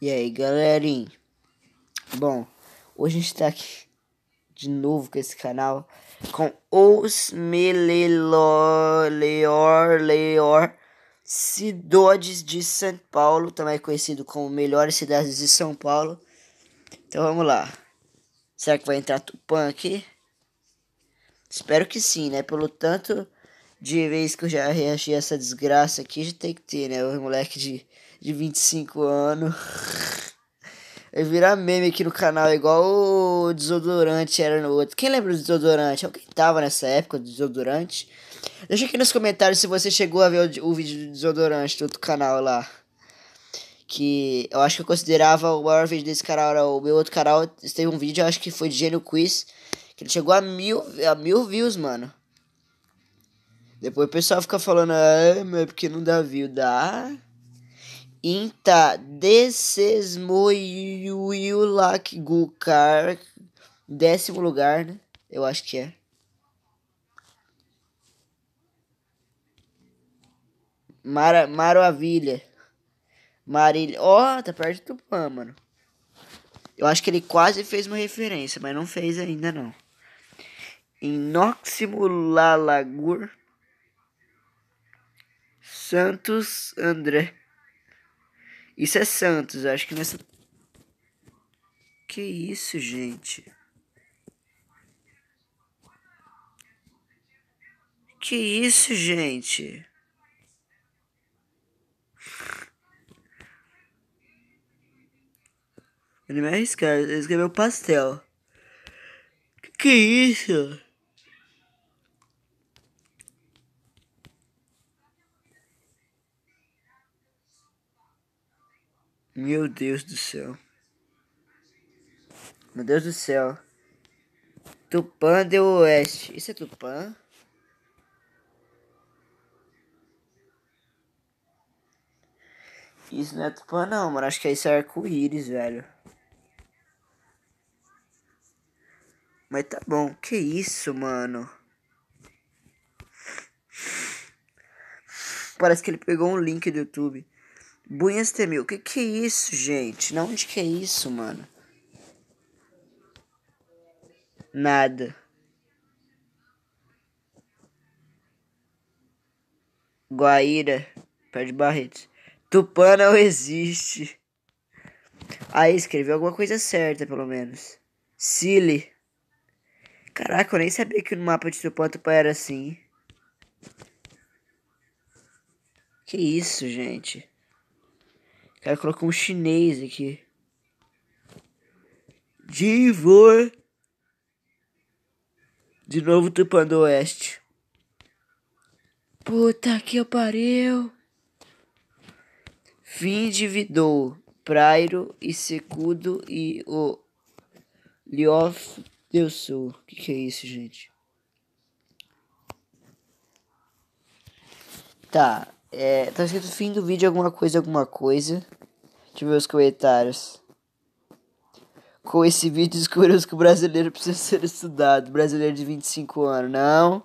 E aí, galerinha? Bom, hoje a gente tá aqui de novo com esse canal com os Meleleor Leor Cidades de São Paulo, também conhecido como Melhores Cidades de São Paulo. Então vamos lá. Será que vai entrar Tupã aqui? Espero que sim, né? Pelo tanto de vez que eu já reagi a essa desgraça aqui, já tem que ter, né? O moleque de de 25 anos. Vai virar meme aqui no canal, igual o desodorante era no outro. Quem lembra do desodorante? Alguém tava nessa época do desodorante? Deixa aqui nos comentários se você chegou a ver o, o vídeo do desodorante do outro canal lá. Que eu acho que eu considerava o maior vídeo desse canal. Era o meu outro canal teve um vídeo, acho que foi de Gênio Quiz. Que ele chegou a mil, a mil views, mano. Depois o pessoal fica falando, ah, é, mas porque não dá view, dá. Inta Desesmoyulak Gukar. Décimo lugar, né? Eu acho que é. Mara, Maravilha. Marília. Ó, oh, tá perto do Tupã mano. Eu acho que ele quase fez uma referência, mas não fez ainda não. Inóximo Lalagur. Santos André. Isso é Santos, acho que nessa. Que isso, gente? Que isso, gente? Ele me arriscar, ele escreveu pastel. que isso? Meu Deus do céu. Meu Deus do céu. Tupã deu Oeste. Isso é Tupã? Isso não é Tupã não, mano. Acho que é isso é arco-íris, velho. Mas tá bom. Que isso, mano? Parece que ele pegou um link do YouTube. Bunhas temil. Que que é isso, gente? Não onde que é isso, mano? Nada. Guaíra, perto de Barretos. Tupã não existe. Aí escreveu alguma coisa certa, pelo menos. Silly. Caraca, eu nem sabia que no mapa de Tupã Tupã era assim. Que isso, gente? Quero colocar um chinês aqui. Divor. De novo Tupando Oeste. Puta que pariu. Fim vidô Prairo e Secudo e o Liof eu Sul. Que que é isso, gente? Tá. É, tá escrito fim do vídeo alguma coisa, alguma coisa. Deixa eu ver os comentários. Com esse vídeo descobrimos que o brasileiro precisa ser estudado. Brasileiro de 25 anos, não.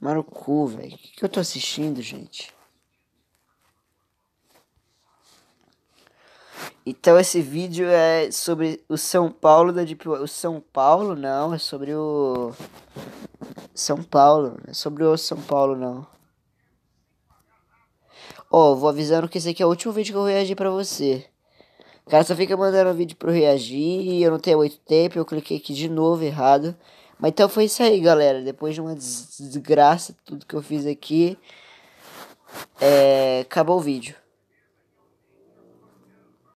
Mano, cu, velho. O que, que eu tô assistindo, gente? Então esse vídeo é sobre o São Paulo da Deep Web. O São Paulo não, é sobre o São Paulo, é sobre o São Paulo não. Ó, oh, vou avisando que esse aqui é o último vídeo que eu vou reagir para você. O cara só fica mandando vídeo para eu reagir, eu não tenho muito tempo, eu cliquei aqui de novo errado. Mas então foi isso aí, galera. Depois de uma desgraça, tudo que eu fiz aqui, é... acabou o vídeo.